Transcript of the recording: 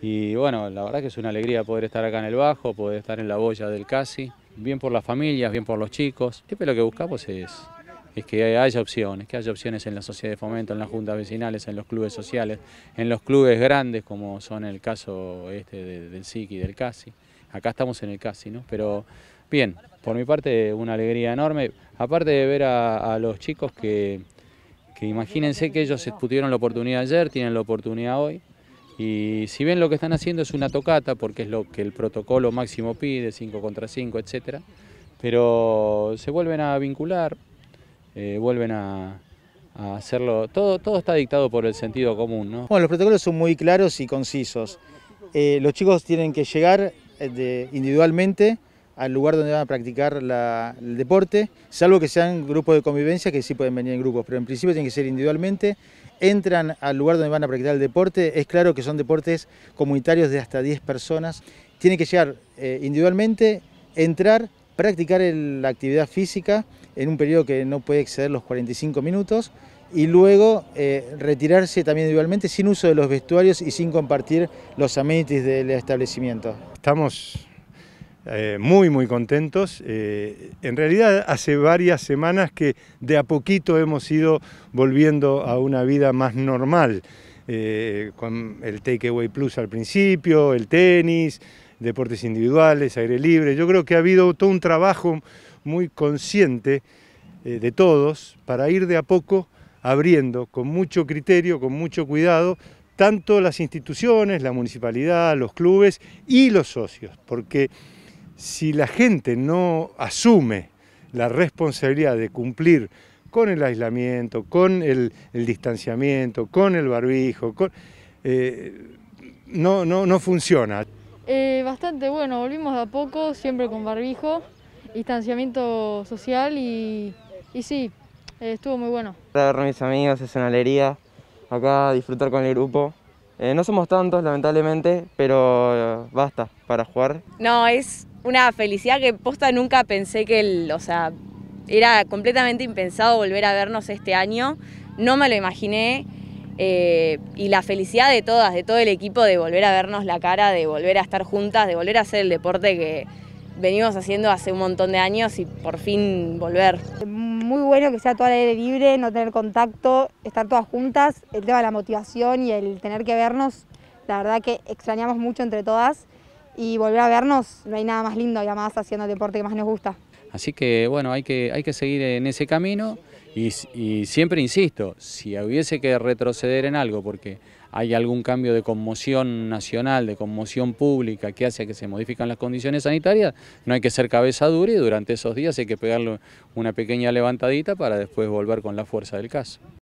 Y bueno, la verdad que es una alegría poder estar acá en el Bajo, poder estar en la boya del CASI, bien por las familias, bien por los chicos. Siempre lo que buscamos es, que haya opciones, que haya opciones en la sociedad de fomento, en las juntas vecinales, en los clubes sociales, en los clubes grandes como son el caso este del SIC y del CASI. Acá estamos en el CASI, ¿no? Pero bien, por mi parte una alegría enorme, aparte de ver a, los chicos que, que imagínense que ellos se la oportunidad ayer, tienen la oportunidad hoy, y si bien lo que están haciendo es una tocata, porque es lo que el protocolo máximo pide, 5 contra 5, etc., pero se vuelven a vincular, eh, vuelven a, hacerlo. Todo, todo está dictado por el sentido común, ¿no? Bueno, los protocolos son muy claros y concisos. Eh, los chicos tienen que llegar eh, individualmente al lugar donde van a practicar el deporte, salvo que sean grupos de convivencia que sí pueden venir en grupos, pero en principio tienen que ser individualmente, entran al lugar donde van a practicar el deporte, es claro que son deportes comunitarios de hasta 10 personas, tienen que llegar eh, individualmente, entrar, practicar la actividad física en un periodo que no puede exceder los 45 minutos y luego eh, retirarse también individualmente sin uso de los vestuarios y sin compartir los amenities del establecimiento. Estamos eh, muy muy contentos. Eh, en realidad hace varias semanas que de a poquito hemos ido volviendo a una vida más normal, eh, con el Takeaway Plus al principio, el tenis, deportes individuales, aire libre. Yo creo que ha habido todo un trabajo muy consciente de todos para ir de a poco abriendo con mucho criterio, con mucho cuidado, tanto las instituciones, la municipalidad, los clubes y los socios, porque si la gente no asume la responsabilidad de cumplir con el aislamiento, con el, distanciamiento, con el barbijo, eh, no, no, funciona. Eh, bastante bueno, volvimos de a poco, siempre con barbijo, distanciamiento social y, y sí, eh, estuvo muy bueno. Ver a mis amigos es una alegría, acá disfrutar con el grupo. no somos tantos, lamentablemente, pero basta para jugar. No, es una felicidad que posta nunca pensé que, o sea, era completamente impensado volver a vernos este año, no me lo imaginé. Eh, y la felicidad de todas, de todo el equipo, de volver a vernos la cara, de volver a estar juntas, de volver a hacer el deporte que venimos haciendo hace un montón de años y por fin volver. Muy bueno que sea todo al aire libre, no tener contacto, estar todas juntas, el tema de la motivación y el tener que vernos, la verdad que extrañamos mucho entre todas y volver a vernos, no hay nada más lindo y además haciendo el deporte que más nos gusta. Así que bueno, hay que, hay que seguir en ese camino y, siempre insisto, si hubiese que retroceder en algo porque hay algún cambio de conmoción nacional, de conmoción pública que hace que se modifican las condiciones sanitarias, no hay que ser cabeza dura y durante esos días hay que pegarle una pequeña levantadita para después volver con la fuerza del caso.